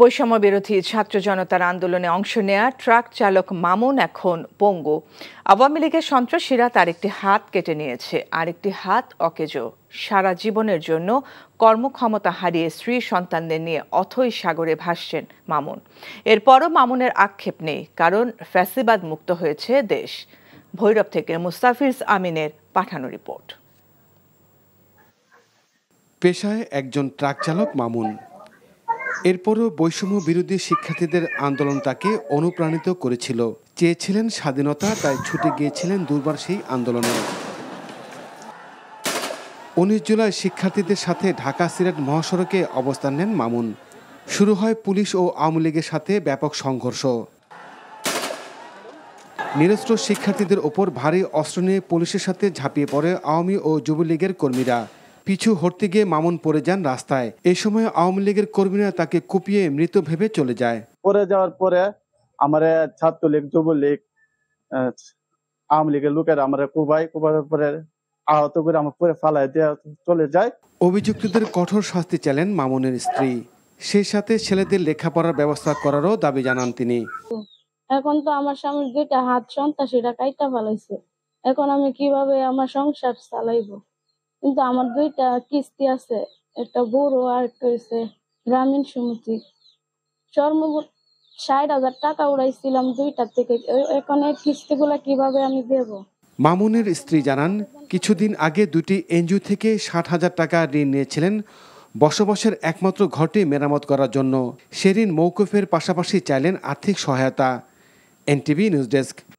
বৈষম্য বিরোধী ছাত্র জনতার আন্দোলনে অংশ নেয়া ট্রাক চালক মামুন এখন পঙ্গু আওয়ামী লীগের সন্ত্রাসীরা তার একটি হাত কেটে নিয়েছে আরেকটি হাত অকেজো সারা জীবনের জন্য কর্মক্ষমতা হারিয়ে স্ত্রী সন্তানদের নিয়ে অথই সাগরে ভাসছেন মামুন এরপরও মামুনের আক্ষেপ নেই কারণ ফ্যাসিবাদ মুক্ত হয়েছে দেশ ভৈরব থেকে মুস্তাফিজ আমিনের পাঠানো রিপোর্ট পেশায় একজন ট্রাক চালক মামুন এরপরও বৈষম্য বিরোধী শিক্ষার্থীদের আন্দোলন তাকে অনুপ্রাণিত করেছিল চেয়েছিলেন স্বাধীনতা তাই ছুটে গিয়েছিলেন দুর্বার সেই আন্দোলনে উনিশ জুলাই শিক্ষার্থীদের সাথে ঢাকা সিলেট মহাসড়কে অবস্থান নেন মামুন শুরু হয় পুলিশ ও আওয়ামী লীগের সাথে ব্যাপক সংঘর্ষ নিরস্ত্র শিক্ষার্থীদের ওপর ভারী অস্ত্র নিয়ে পুলিশের সাথে ঝাঁপিয়ে পড়ে আওয়ামী ও যুবলীগের কর্মীরা পিছু হরতে গিয়ে মামুন পড়ে যান রাস্তায় এ সময় আওয়ামী লীগের কর্মীরা তাকে কুপিয়ে মৃত ভেবে চলে যায় পরে যাওয়ার পরে আমার ছাত্রলীগ যুবলীগ আওয়ামী লীগের লোকের আমার কুবাই কুবাই পরে আহত করে আমার পরে ফালাই দেওয়া চলে যায় অভিযুক্তদের কঠোর শাস্তি চালেন মামুনের স্ত্রী সেই সাথে ছেলেদের লেখাপড়ার ব্যবস্থা করারও দাবি জানান তিনি এখন তো আমার স্বামীর দুইটা হাত সেটা কাইটা ফেলাইছে এখন আমি কিভাবে আমার সংসার চালাইবো কিন্তু আমার দুইটা কিস্তি আছে একটা বড় আর একটা হয়েছে গ্রামীণ সমিতি সর্বমোট ষাট হাজার টাকা উড়াইছিলাম দুইটার থেকে এখন এই কিস্তিগুলা কিভাবে আমি দেব মামুনের স্ত্রী জানান কিছুদিন আগে দুটি এনজিও থেকে ষাট হাজার টাকা ঋণ নিয়েছিলেন বসবাসের একমাত্র ঘরটি মেরামত করার জন্য সে ঋণ মৌকুফের পাশাপাশি চাইলেন আর্থিক সহায়তা এনটিভি নিউজ ডেস্ক